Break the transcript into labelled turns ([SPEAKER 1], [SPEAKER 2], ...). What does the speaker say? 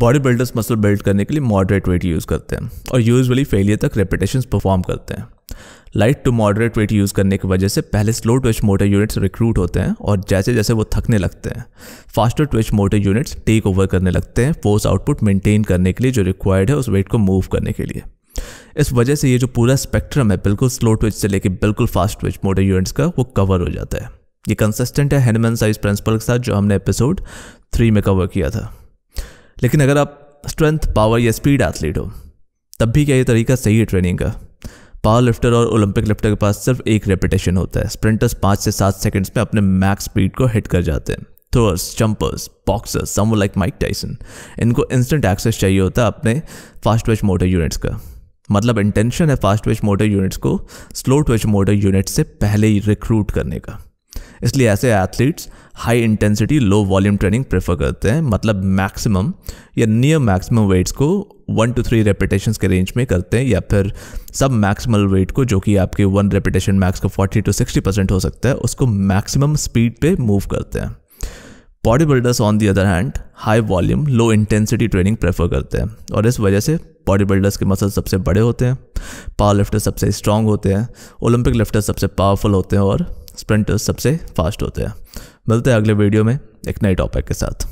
[SPEAKER 1] body builders muscle build करने के लिए मॉडरेट वेट यूज़ करते हैं और यूजली फेलियर तक रेपिटेशन परफॉर्म करते हैं light to moderate weight use करने की वजह से पहले slow twitch motor units recruit होते हैं और जैसे जैसे वो थकने लगते हैं faster twitch motor units take over करने लगते हैं फोर्स आउटपुट मेंटेन करने के लिए जो रिक्वायर्ड है उस वेट को मूव करने के लिए इस वजह से ये जो पूरा स्पेक्ट्रम है बिल्कुल स्लो ट्विच से लेकर बिल्कुल फास्ट ट्विच मोटर यूनिट्स का वो कवर हो जाता है ये कंसिस्टेंट है हेनमन साइज प्रिंसिपल के साथ जो हमने एपिसोड थ्री में कवर किया था लेकिन अगर आप स्ट्रेंथ पावर या स्पीड एथलीट हो तब भी क्या ये तरीका सही है ट्रेनिंग का पावर लिफ्टर और ओलंपिक लिफ्टर के पास सिर्फ एक रेपिटेशन होता है स्प्रिंटर्स पाँच से सात सेकंड्स में अपने मैक्स स्पीड को हिट कर जाते हैं throwers jumpers boxers some like Mike Tyson इनको इंस्टेंट एक्सेस चाहिए होता है अपने फास्ट वेच मोटर यूनिट्स का मतलब इंटेंशन है फास्ट वेच मोटर यूनिट्स को स्लो ट्विच मोटर यूनिट से पहले ही रिक्रूट करने का इसलिए ऐसे athletes high intensity low volume training prefer करते हैं मतलब मैक्सिमम या नियर मैक्सिमम वेट्स को वन टू थ्री रेपिटेशन के रेंज में करते हैं या फिर सब मैक्सिमल वेट को जो कि आपके वन रेपिटेशन मैक्स का फोर्टी टू सिक्सटी परसेंट हो सकता है उसको मैक्सिमम स्पीड पे मूव करते हैं bodybuilders on the other hand high volume low intensity training prefer करते हैं और इस वजह से बॉडी बिल्डर्स के मसल सबसे बड़े होते हैं पावर लिफ्टर सबसे स्ट्रांग होते हैं ओलंपिक लिफ्टर सबसे पावरफुल होते हैं और स्प्रिंटर्स सबसे फास्ट होते हैं मिलते हैं अगले वीडियो में एक नए टॉपिक के साथ